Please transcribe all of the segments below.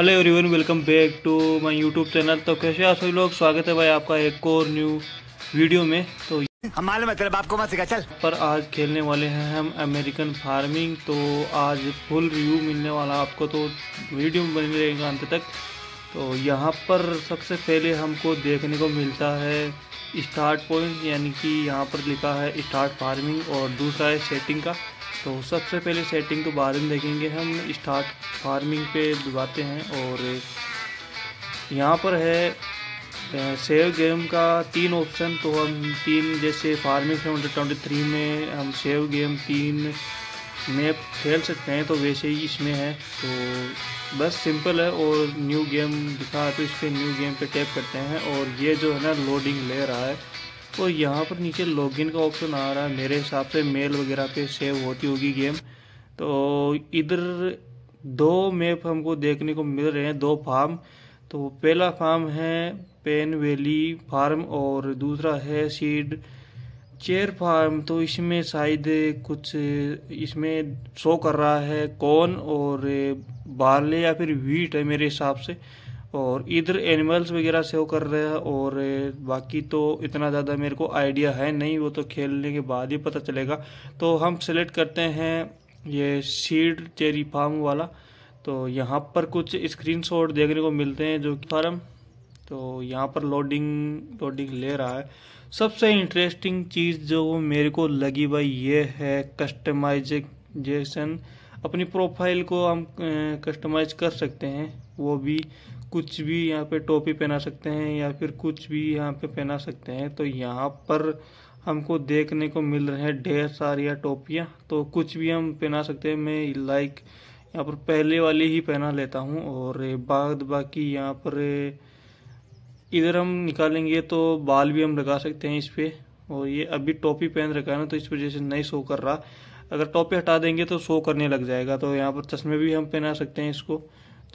hello everyone welcome back to my YouTube channel तो कैसे आप सभी लोग स्वागत है भाई आपका एक और न्यू वीडियो में तो हमारे बाप को मत सिखा चल पर आज खेलने वाले हैं हम अमेरिकन फार्मिंग तो आज फुल रिव्यू मिलने वाला आपको तो वीडियो में बनी रहेगा अंत तक तो यहाँ पर सबसे पहले हमको देखने को मिलता है स्टार्ट पॉइंट यानी कि यहाँ पर लिखा है स्टार्ट फार्मिंग और दूसरा है सेटिंग का तो सबसे पहले सेटिंग के बाद में देखेंगे हम स्टार्ट फार्मिंग पे दबाते हैं और यहाँ पर है सेव गेम का तीन ऑप्शन तो हम तीन जैसे फार्मिंग सेवन ट्वेंटी थ्री में हम सेव गेम तीन में खेल सकते हैं तो वैसे ही इसमें है तो बस सिंपल है और न्यू गेम दिखा तो इस पर न्यू गेम पे टैप करते हैं और ये जो है ना लोडिंग ले रहा है तो यहाँ पर नीचे लॉगिन का ऑप्शन आ रहा है मेरे हिसाब से मेल वगैरह पे सेव होती होगी गेम तो इधर दो मैप हमको देखने को मिल रहे हैं दो फार्म तो पहला फार्म है पेन वैली फार्म और दूसरा है सीड चेयर फार्म तो इसमें शायद कुछ इसमें शो कर रहा है कौन और बारले या फिर व्हीट है मेरे हिसाब से और इधर एनिमल्स वगैरह से वो कर रहे हैं और बाकी तो इतना ज़्यादा मेरे को आइडिया है नहीं वो तो खेलने के बाद ही पता चलेगा तो हम सेलेक्ट करते हैं ये सीड चेरी फार्म वाला तो यहाँ पर कुछ स्क्रीन शॉट देखने को मिलते हैं जो फार्म तो यहाँ पर लोडिंग लोडिंग ले रहा है सबसे इंटरेस्टिंग चीज़ जो मेरे को लगी भाई ये है कस्टमाइजेशन अपनी प्रोफाइल को हम कस्टमाइज कर सकते हैं वो भी कुछ भी यहाँ पे टोपी पहना सकते हैं या फिर कुछ भी यहाँ पे पहना सकते हैं तो यहाँ पर हमको देखने को मिल रहे हैं ढेर सारी या टोपियाँ तो कुछ भी हम पहना सकते हैं मैं लाइक यहाँ पर पहले वाली ही पहना लेता हूँ और बाद बाकी यहाँ पर इधर हम निकालेंगे तो बाल भी हम लगा सकते हैं इस पर और ये अभी टोपी पहन रखा है ना तो इस वजह से नहीं शो कर रहा अगर टॉपी हटा देंगे तो शो करने लग जाएगा तो यहाँ पर चश्मे भी हम पहना सकते हैं इसको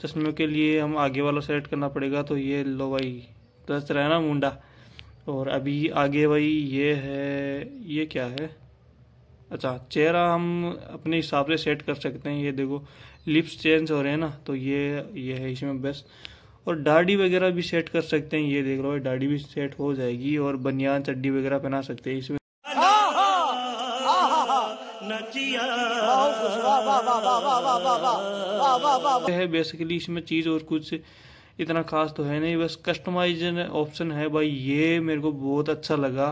चश्मे के लिए हम आगे वाला सेलेक्ट करना पड़ेगा तो ये लो भाई दस रहा ना मुंडा और अभी आगे भाई ये है ये क्या है अच्छा चेहरा हम अपने हिसाब से सेट कर सकते हैं ये देखो लिप्स चेंज हो रहे हैं ना तो ये ये है इसमें बेस्ट और दाढ़ी वगैरह भी सेट कर सकते हैं ये देख लो भाई दाढ़ी भी सेट हो जाएगी और बनियान चड्डी वगैरह पहना सकते हैं इसमें किया है बेसिकली इसमें चीज़ और कुछ इतना खास तो है नहीं बस कस्टमाइज ऑप्शन है भाई ये मेरे को बहुत अच्छा लगा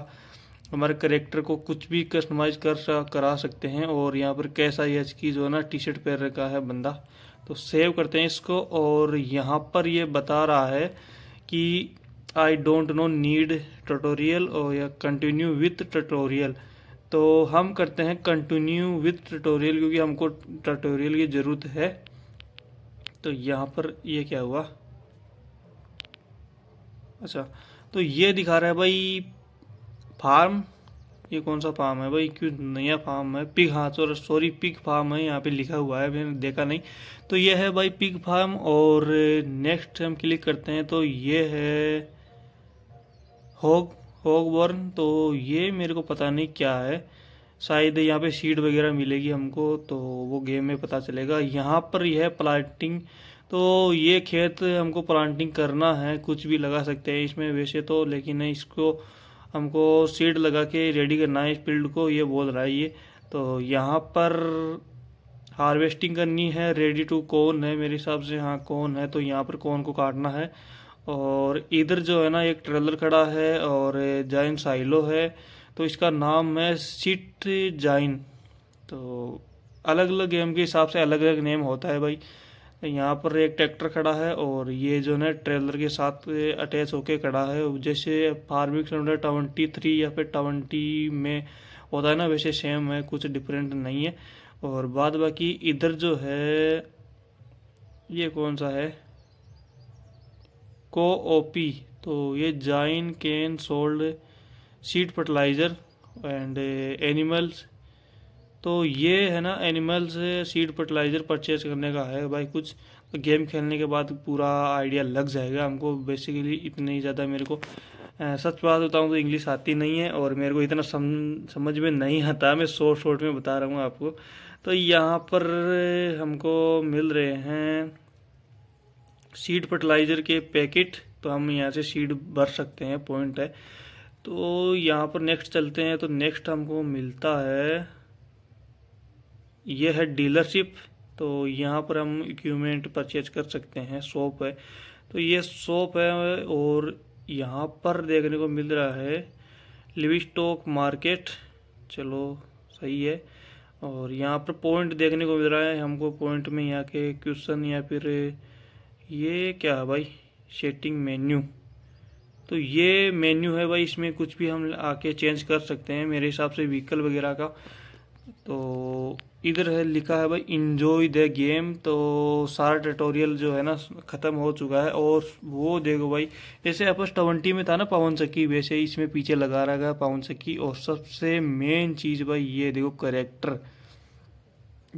हमारे करेक्टर को कुछ भी कस्टमाइज कर करा सकते हैं और यहाँ पर कैसा यह की जो है ना टी शर्ट पहन रखा है बंदा तो सेव करते हैं इसको और यहाँ पर ये बता रहा है कि I don't know need tutorial और या कंटिन्यू विथ टटोरियल तो हम करते हैं कंटिन्यू विथ ट्यूटोरियल क्योंकि हमको ट्यूटोरियल की ज़रूरत है तो यहाँ पर ये क्या हुआ अच्छा तो ये दिखा रहा है भाई फार्म ये कौन सा फार्म है भाई क्यों नया फार्म है पिग हाँ सॉरी सॉरी पिग फार्म है यहाँ पे लिखा हुआ है मैंने देखा नहीं तो ये है भाई पिग फार्म और नेक्स्ट हम क्लिक करते हैं तो ये है होग हॉकबॉर्न तो ये मेरे को पता नहीं क्या है शायद यहाँ पे सीट वगैरह मिलेगी हमको तो वो गेम में पता चलेगा यहाँ पर यह प्लांटिंग तो ये खेत हमको प्लांटिंग करना है कुछ भी लगा सकते हैं इसमें वैसे तो लेकिन इसको हमको सीड लगा के रेडी करना है इस फील्ड को ये बोल रहा है ये तो यहाँ पर हार्वेस्टिंग करनी है रेडी टू कौन है मेरे हिसाब से हाँ कौन है तो यहाँ पर कौन को काटना है और इधर जो है ना एक ट्रेलर खड़ा है और जाइन साइलो है तो इसका नाम है सिट जाइन तो अलग अलग गेम के हिसाब से अलग अलग नेम होता है भाई यहाँ पर एक ट्रैक्टर खड़ा है और ये जो है ट्रेलर के साथ अटैच होके खड़ा है जैसे फार्मिक सिलेंडर ट्वेंटी थ्री या फिर ट्वेंटी में होता है ना वैसे सेम है कुछ डिफरेंट नहीं है और बाद बाकी इधर जो है ये कौन सा है को ओपी तो ये जाइन can sold seed fertilizer and animals uh, तो ये है ना animals uh, seed fertilizer purchase करने का है भाई कुछ गेम खेलने के बाद पूरा आइडिया लग जाएगा हमको बेसिकली इतनी ज़्यादा मेरे को uh, सच बात बताऊँ तो इंग्लिश आती नहीं है और मेरे को इतना सम, समझ में नहीं आता मैं शॉर्ट शॉर्ट में बता रहा हूँ आपको तो यहाँ पर हमको मिल रहे हैं सीड फर्टिलाइज़र के पैकेट तो हम यहाँ से सीड भर सकते हैं पॉइंट है तो यहाँ पर नेक्स्ट चलते हैं तो नेक्स्ट हमको मिलता है यह है डीलरशिप तो यहाँ पर हम इक्विपमेंट परचेज कर सकते हैं शॉप है तो ये शॉप है और यहाँ पर देखने को मिल रहा है लिविस्टोक मार्केट चलो सही है और यहाँ पर पॉइंट देखने को मिल रहा है हमको पॉइंट में यहाँ के क्वेश्चन या फिर ये क्या है भाई सेटिंग मेन्यू तो ये मेन्यू है भाई इसमें कुछ भी हम आके चेंज कर सकते हैं मेरे हिसाब से व्हीकल वगैरह का तो इधर है लिखा है भाई इन्जॉय द गेम तो सारा ट्यूटोरियल जो है ना ख़त्म हो चुका है और वो देखो भाई जैसे अपस ट्वेंटी में था ना पवन सक्की वैसे ही इसमें पीछे लगा रहा है पवन सक्की और सबसे मेन चीज़ भाई ये देखो करेक्टर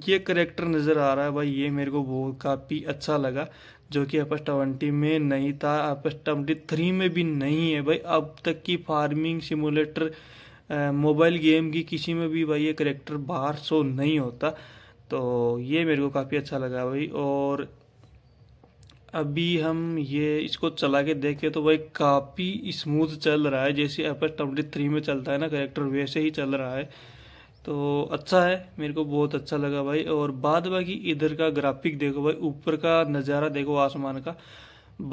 ये करेक्टर नज़र आ रहा है भाई ये मेरे को बहुत काफ़ी अच्छा लगा जो कि एपस ट्वेंटी में नहीं था एपस ट्वेंटी थ्री में भी नहीं है भाई अब तक की फार्मिंग सिमुलेटर मोबाइल गेम की किसी में भी भाई ये करेक्टर बाहर शो नहीं होता तो ये मेरे को काफ़ी अच्छा लगा भाई और अभी हम ये इसको चला के देखें तो भाई काफ़ी स्मूथ चल रहा है जैसे एपस ट्वेंटी थ्री में चलता है ना करेक्टर वैसे ही चल रहा है तो अच्छा है मेरे को बहुत अच्छा लगा भाई और बाद बाकी इधर का ग्राफिक देखो भाई ऊपर का नज़ारा देखो आसमान का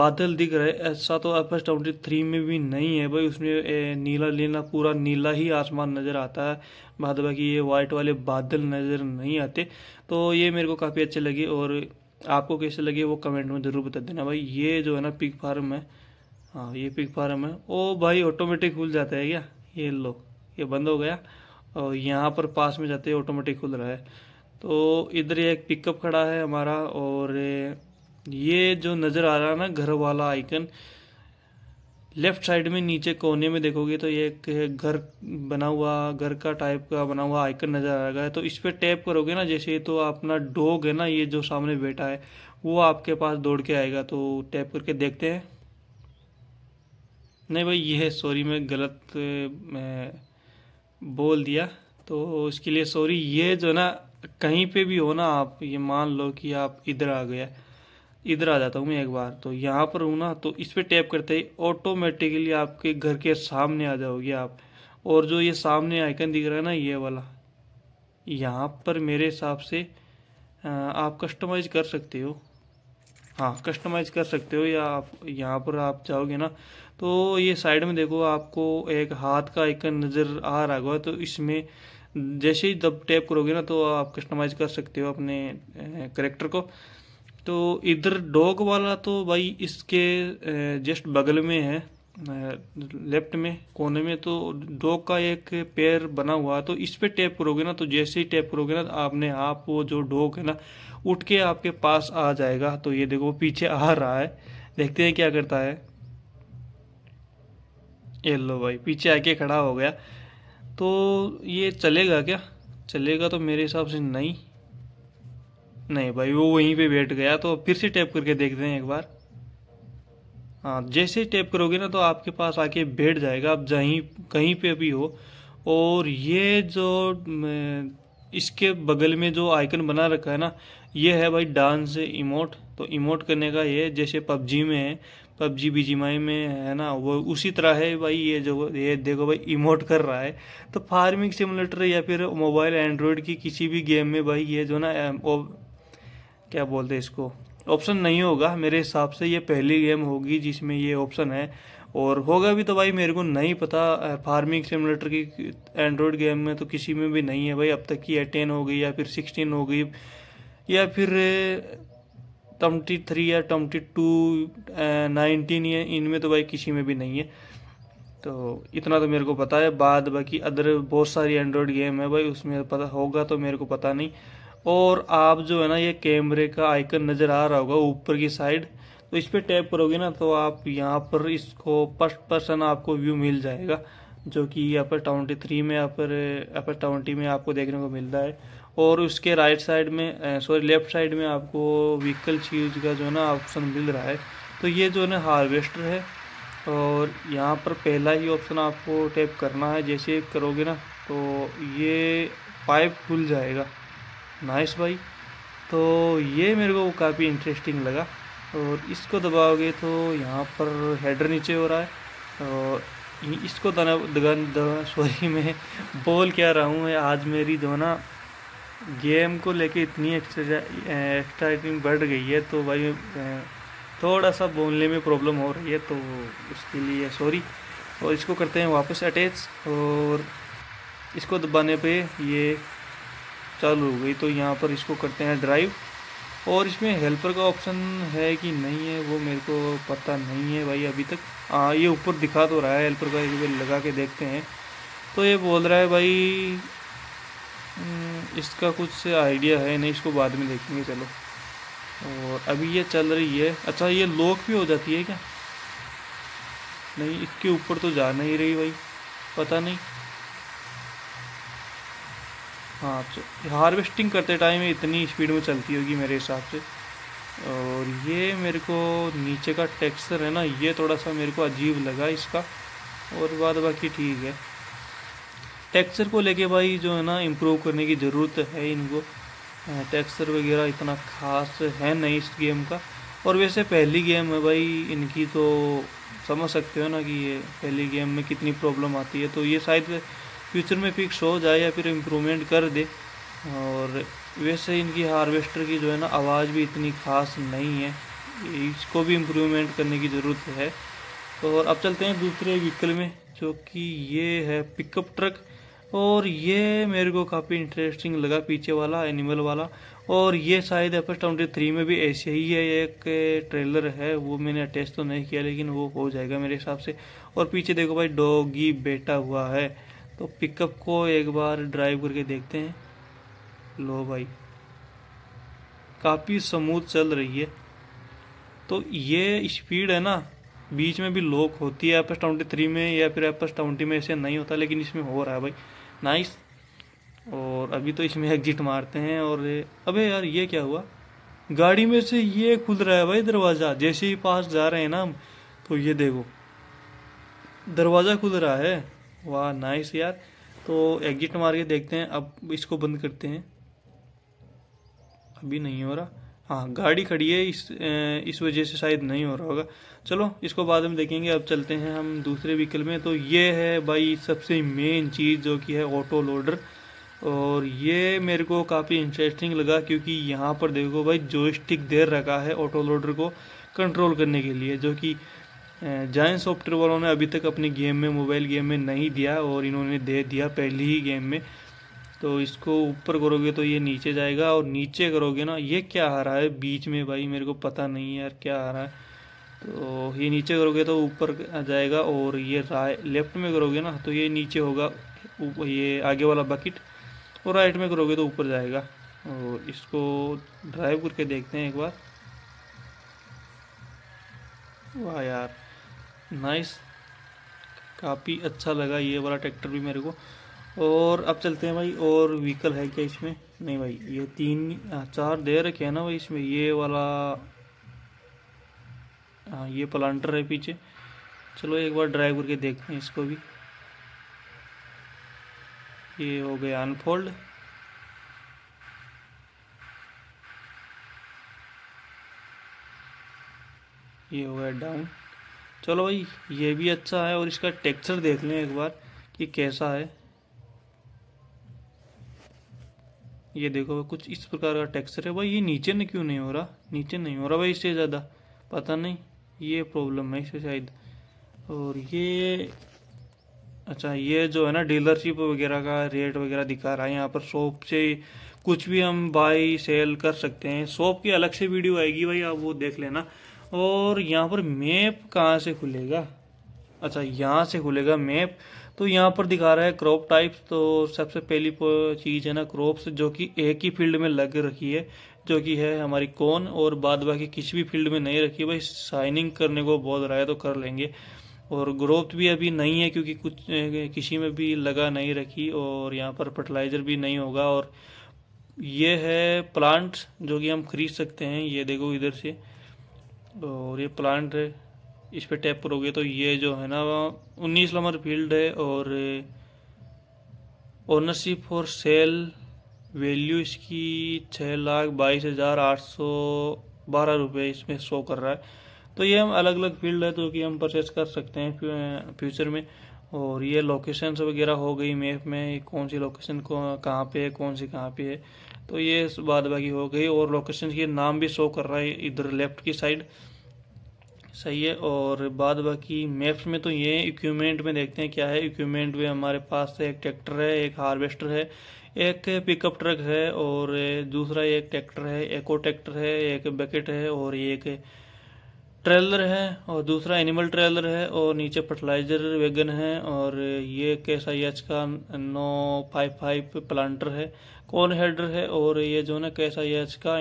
बादल दिख रहा है ऐसा तो एफ एस ट्वेंटी थ्री में भी नहीं है भाई उसमें नीला लेना पूरा नीला ही आसमान नज़र आता है बाद बाकी ये वाइट वाले बादल नज़र नहीं आते तो ये मेरे को काफ़ी अच्छे लगे और आपको कैसे लगे वो कमेंट में ज़रूर बता देना भाई ये जो है ना पिक फार्म है हाँ ये पिक फार्म है ओ भाई ऑटोमेटिक खुल जाता है क्या ये लो ये बंद हो गया और यहाँ पर पास में जाते ऑटोमेटिक खुल रहा है तो इधर एक पिकअप खड़ा है हमारा और ये जो नज़र आ रहा है ना घर वाला आइकन लेफ्ट साइड में नीचे कोने में देखोगे तो ये एक घर बना हुआ घर का टाइप का बना हुआ आइकन नज़र आएगा तो इस पर टैप करोगे ना जैसे तो अपना डॉग है ना ये जो सामने बैठा है वो आपके पास दौड़ के आएगा तो टैप करके देखते हैं नहीं भाई ये है सॉरी मैं गलत मैं बोल दिया तो उसके लिए सॉरी ये जो ना कहीं पे भी हो ना आप ये मान लो कि आप इधर आ गया इधर आ जाता हूँ मैं एक बार तो यहाँ पर हूँ ना तो इस पर टैप करते ही ऑटोमेटिकली आपके घर के सामने आ जाओगे आप और जो ये सामने आइकन दिख रहा है ना ये वाला यहाँ पर मेरे हिसाब से आप कस्टमाइज कर सकते हो हाँ कस्टमाइज़ कर सकते हो या आप यहाँ पर आप चाहोगे ना तो ये साइड में देखो आपको एक हाथ का एक नज़र आ रहा होगा तो इसमें जैसे ही जब टैप करोगे ना तो आप कस्टमाइज़ कर सकते हो अपने करेक्टर को तो इधर डॉग वाला तो भाई इसके जस्ट बगल में है लेफ्ट में कोने में तो दो का एक पैर बना हुआ तो इस पे टैप करोगे ना तो जैसे ही टैप करोगे ना तो आपने आप वो जो डॉग है ना उठ के आपके पास आ जाएगा तो ये देखो पीछे आ रहा है देखते हैं क्या करता है ये लो भाई पीछे आके खड़ा हो गया तो ये चलेगा क्या चलेगा तो मेरे हिसाब से नहीं नहीं भाई वो वहीं पे बैठ गया तो फिर से टैप करके देखते हैं एक बार हाँ जैसे ही टैप करोगे ना तो आपके पास आके बैठ जाएगा आप जहीं कहीं पे भी हो और ये जो इसके बगल में जो आइकन बना रखा है ना ये है भाई डांस इमोट तो इमोट करने का ये जैसे पबजी में है पबजी माई में है ना वो उसी तरह है भाई ये जो ये देखो भाई इमोट कर रहा है तो फार्मिंग सिमुलेटर या फिर मोबाइल एंड्रॉयड की किसी भी गेम में भाई ये जो ना क्या बोलते हैं इसको ऑप्शन नहीं होगा मेरे हिसाब से ये पहली गेम होगी जिसमें ये ऑप्शन है और होगा भी तो भाई मेरे को नहीं पता फार्मिंग सिमुलेटर की एंड्रॉयड गेम में तो किसी में भी नहीं है भाई अब तक की टेन हो गई या फिर सिक्सटीन हो गई या फिर ट्वेंटी थ्री या ट्वेंटी टू नाइनटीन या इनमें तो भाई किसी में भी नहीं है तो इतना तो मेरे को पता है बाद बाकी अदर बहुत सारी एंड्रॉयड गेम है भाई उसमें पता होगा तो मेरे को पता नहीं और आप जो है ना ये कैमरे का आइकन नज़र आ रहा होगा ऊपर की साइड तो इस पर टैप करोगे ना तो आप यहाँ पर इसको फर्स्ट पर्सन आपको व्यू मिल जाएगा जो कि अपर ट्वेंटी थ्री में अपर अपर ट्वेंटी में आपको देखने को मिल रहा है और उसके राइट साइड में सॉरी लेफ्ट साइड में आपको व्हीकल चीज का जो है ना ऑप्शन मिल रहा है तो ये जो है ना हार्वेस्टर है और यहाँ पर पहला ही ऑप्शन आपको टैप करना है जैसे करोगे ना तो ये पाइप खुल जाएगा नाइस भाई तो ये मेरे को काफ़ी इंटरेस्टिंग लगा और इसको दबाओगे तो यहाँ पर हेडर नीचे हो रहा है और इसको दाना दगा सॉरी मैं बोल क्या रहा हूँ आज मेरी जो ना गेम को लेके इतनी एक्साइटिंग बढ़ गई है तो भाई थोड़ा सा बोलने में प्रॉब्लम हो रही है तो उसके लिए सॉरी और इसको करते हैं वापस अटैच और इसको दबाने पे ये चालू हो गई तो यहाँ पर इसको करते हैं ड्राइव और इसमें हेल्पर का ऑप्शन है कि नहीं है वो मेरे को पता नहीं है भाई अभी तक हाँ ये ऊपर दिखा तो रहा है हेल्पर का एक बार लगा के देखते हैं तो ये बोल रहा है भाई हम्म, इसका कुछ आइडिया है नहीं इसको बाद में देखेंगे चलो और अभी ये चल रही है अच्छा ये लॉक भी हो जाती है क्या नहीं इसके ऊपर तो जा नहीं रही भाई पता नहीं हाँ तो हार्वेस्टिंग करते टाइम इतनी स्पीड में चलती होगी मेरे हिसाब से और ये मेरे को नीचे का टेक्सचर है ना ये थोड़ा सा मेरे को अजीब लगा इसका और बाद बाकी ठीक है टेक्सचर को लेके भाई जो है ना इम्प्रूव करने की ज़रूरत है इनको टेक्सचर वगैरह इतना खास है नहीं इस गेम का और वैसे पहली गेम है भाई इनकी तो समझ सकते हो ना कि ये पहली गेम में कितनी प्रॉब्लम आती है तो ये शायद फ्यूचर में फिक्स हो जाए या फिर इम्प्रूवमेंट कर दे और वैसे इनकी हार्वेस्टर की जो है ना आवाज़ भी इतनी खास नहीं है इसको भी इम्प्रूवमेंट करने की ज़रूरत है और अब चलते हैं दूसरे व्हीकल में जो कि ये है पिकअप ट्रक और ये मेरे को काफ़ी इंटरेस्टिंग लगा पीछे वाला एनिमल वाला और ये शायद एफ एस ट्वेंटी थ्री में भी ऐसे ही है एक ट्रेलर है वो मैंने अटैच तो नहीं किया लेकिन वो हो जाएगा मेरे हिसाब से और पीछे देखो भाई डॉगी बैठा हुआ है तो पिकअप को एक बार ड्राइव करके देखते हैं लो भाई काफ़ी स्मूथ चल रही है तो ये स्पीड है ना बीच में भी लॉक होती है एपस ट्वेंटी थ्री में या फिर एपस ट्वेंटी में ऐसे नहीं होता लेकिन इसमें हो रहा है भाई नाइस और अभी तो इसमें एग्जिट मारते हैं और अबे यार ये क्या हुआ गाड़ी में से ये खुल रहा है भाई दरवाज़ा जैसे ही पास जा रहे हैं ना हम तो ये देखो दरवाज़ा खुल रहा है वाह नाइस यार तो एग्जिट मार के देखते हैं अब इसको बंद करते हैं अभी नहीं हो रहा हाँ गाड़ी खड़ी है इस इस वजह से शायद नहीं हो रहा होगा चलो इसको बाद में देखेंगे अब चलते हैं हम दूसरे व्हीकल में तो ये है भाई सबसे मेन चीज़ जो कि है ऑटो लोडर और ये मेरे को काफ़ी इंटरेस्टिंग लगा क्योंकि यहाँ पर देखो भाई जोस्टिक दे रखा है ऑटो लोडर को कंट्रोल करने के लिए जो कि जाइन सॉफ्टवेयर वालों ने अभी तक अपने गेम में मोबाइल गेम में नहीं दिया और इन्होंने दे दिया पहली ही गेम में तो इसको ऊपर करोगे तो ये नीचे जाएगा और नीचे करोगे ना ये क्या आ रहा है बीच में भाई मेरे को पता नहीं है यार क्या आ रहा है तो ये नीचे करोगे तो ऊपर जाएगा और ये लेफ्ट में करोगे ना तो ये नीचे होगा ये आगे वाला बकेट और राइट में करोगे तो ऊपर जाएगा और इसको ड्राइव करके देखते हैं एक बार वाह यार नाइस काफ़ी अच्छा लगा ये वाला ट्रैक्टर भी मेरे को और अब चलते हैं भाई और व्हीकल है क्या इसमें नहीं भाई ये तीन चार दे रखे हैं ना भाई इसमें ये वाला हाँ ये प्लांटर है पीछे चलो एक बार ड्राइव करके देखते हैं इसको भी ये हो गया अनफोल्ड ये हो गया डाउन चलो भाई ये भी अच्छा है और इसका टेक्सचर देख लें एक बार कि कैसा है ये देखो कुछ इस प्रकार का टेक्सचर है भाई ये नीचे नहीं क्यों नहीं हो रहा नीचे नहीं हो रहा भाई इससे ज़्यादा पता नहीं ये प्रॉब्लम है इससे शायद और ये अच्छा ये जो है ना डीलरशिप वगैरह का रेट वगैरह दिखा रहा है यहाँ पर शॉप से कुछ भी हम बाई सेल कर सकते हैं शॉप की अलग से वीडियो आएगी भाई आप वो देख लेना और यहाँ पर मैप कहाँ से खुलेगा अच्छा यहाँ से खुलेगा मैप तो यहाँ पर दिखा रहा है क्रॉप टाइप्स तो सबसे पहली चीज़ है ना क्रॉप्स जो कि एक ही फील्ड में लग रखी है जो कि है हमारी कौन और बाद बाकी किसी भी फील्ड में नहीं रखी भाई साइनिंग करने को बहुत रहा है तो कर लेंगे और ग्रोथ भी अभी नहीं है क्योंकि कुछ किसी में भी लगा नहीं रखी और यहाँ पर फर्टिलाइज़र भी नहीं होगा और ये है प्लांट जो कि हम खरीद सकते हैं ये देखो इधर से और ये प्लांट है इस पर टैप करोगे तो ये जो है ना उन्नीस नंबर फील्ड है और ओनरशिप फॉर सेल वैल्यू इसकी छः लाख बाईस हज़ार आठ सौ बारह रुपये इसमें शो कर रहा है तो ये हम अलग अलग फील्ड है जो तो कि हम परचेस कर सकते हैं फ्यूचर में और ये लोकेशंस वगैरह हो गई मैप में कौन सी लोकेशन कहाँ पे है कौन सी कहाँ पे है तो ये बाद बाकी हो गई और लोकेशन के नाम भी शो कर रहा है इधर लेफ्ट की साइड सही है और बाद बाकी मैप्स में तो ये इक्विपमेंट में देखते हैं क्या है इक्विपमेंट में हमारे पास तो एक ट्रैक्टर है एक हार्वेस्टर है एक पिकअप ट्रक है और दूसरा एक ट्रैक्टर है एको ट्रैक्टर है एक बकेट है और एक ट्रेलर है और दूसरा एनिमल ट्रेलर है और नीचे फर्टिलाइजर वेगन है और ये आई एच का नौ फाइव फाइव प्लांटर है कौन हेडर है और ये जो ना कैसा एच का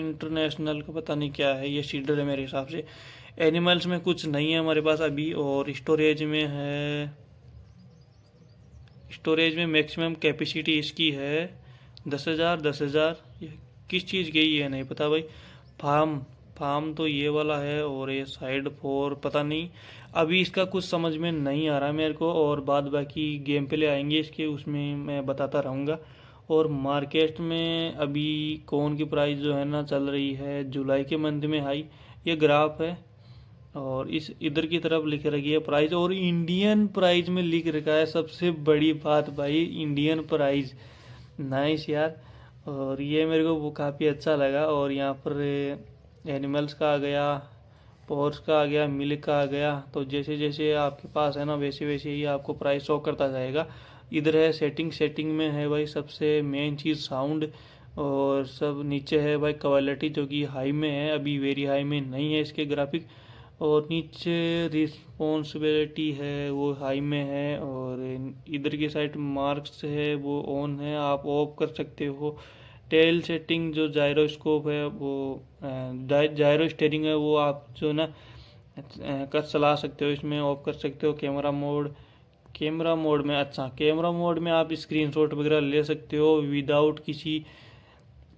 इंटरनेशनल का पता नहीं क्या है ये सीडर है मेरे हिसाब से एनिमल्स में कुछ नहीं है हमारे पास अभी और स्टोरेज में है स्टोरेज में मैक्सिमम कैपेसिटी इसकी है दस हज़ार दस हज़ार किस चीज़ की है नहीं पता भाई फार्म फार्म तो ये वाला है और ये साइड फोर पता नहीं अभी इसका कुछ समझ में नहीं आ रहा मेरे को और बाद बाकी गेम प्ले आएंगे इसके उसमें मैं बताता रहूँगा और मार्केट में अभी कौन की प्राइस जो है ना चल रही है जुलाई के मंथ में हाई ये ग्राफ है और इस इधर की तरफ लिख रखी है प्राइस और इंडियन प्राइस में लिख रखा है सबसे बड़ी बात भाई इंडियन प्राइस नाइस यार और ये मेरे को वो काफ़ी अच्छा लगा और यहाँ पर एनिमल्स का आ गया पोर्स का आ गया मिल्क का आ गया तो जैसे जैसे आपके पास है ना वैसे वैसे ही आपको प्राइस शो करता जाएगा इधर है सेटिंग सेटिंग में है भाई सबसे मेन चीज़ साउंड और सब नीचे है भाई क्वालिटी जो कि हाई में है अभी वेरी हाई में नहीं है इसके ग्राफिक और नीचे रिस्पॉन्सिबिलिटी है वो हाई में है और इधर की साइड मार्क्स है वो ऑन है आप ऑफ कर सकते हो टेल सेटिंग जो जायरोस्कोप है वो जायरो स्टेरिंग है वो आप जो ना कर चला सकते हो इसमें ऑफ कर सकते हो कैमरा मोड कैमरा मोड में अच्छा कैमरा मोड में आप स्क्रीनशॉट वगैरह ले सकते हो विदाउट किसी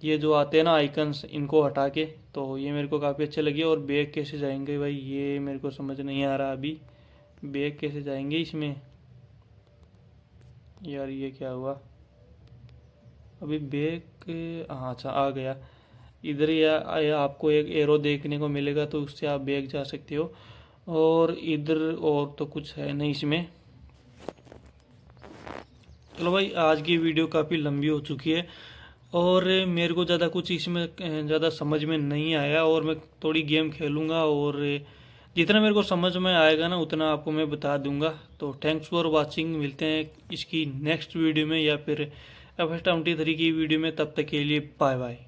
ये जो आते हैं ना आइकन्स इनको हटा के तो ये मेरे को काफ़ी अच्छे लगे और बैग कैसे जाएंगे भाई ये मेरे को समझ नहीं आ रहा अभी बैग कैसे जाएंगे इसमें यार ये क्या हुआ अभी बैग हाँ, अच्छा आ गया इधर ही आपको एक एरो देखने को मिलेगा तो उससे आप बैग जा सकते हो और इधर और तो कुछ है नहीं इसमें चलो भाई आज की वीडियो काफ़ी लंबी हो चुकी है और मेरे को ज़्यादा कुछ इसमें ज़्यादा समझ में नहीं आया और मैं थोड़ी गेम खेलूँगा और जितना मेरे को समझ में आएगा ना उतना आपको मैं बता दूंगा तो थैंक्स फॉर वाचिंग मिलते हैं इसकी नेक्स्ट वीडियो में या फिर एफ एस की वीडियो में तब तक के लिए बाय बाय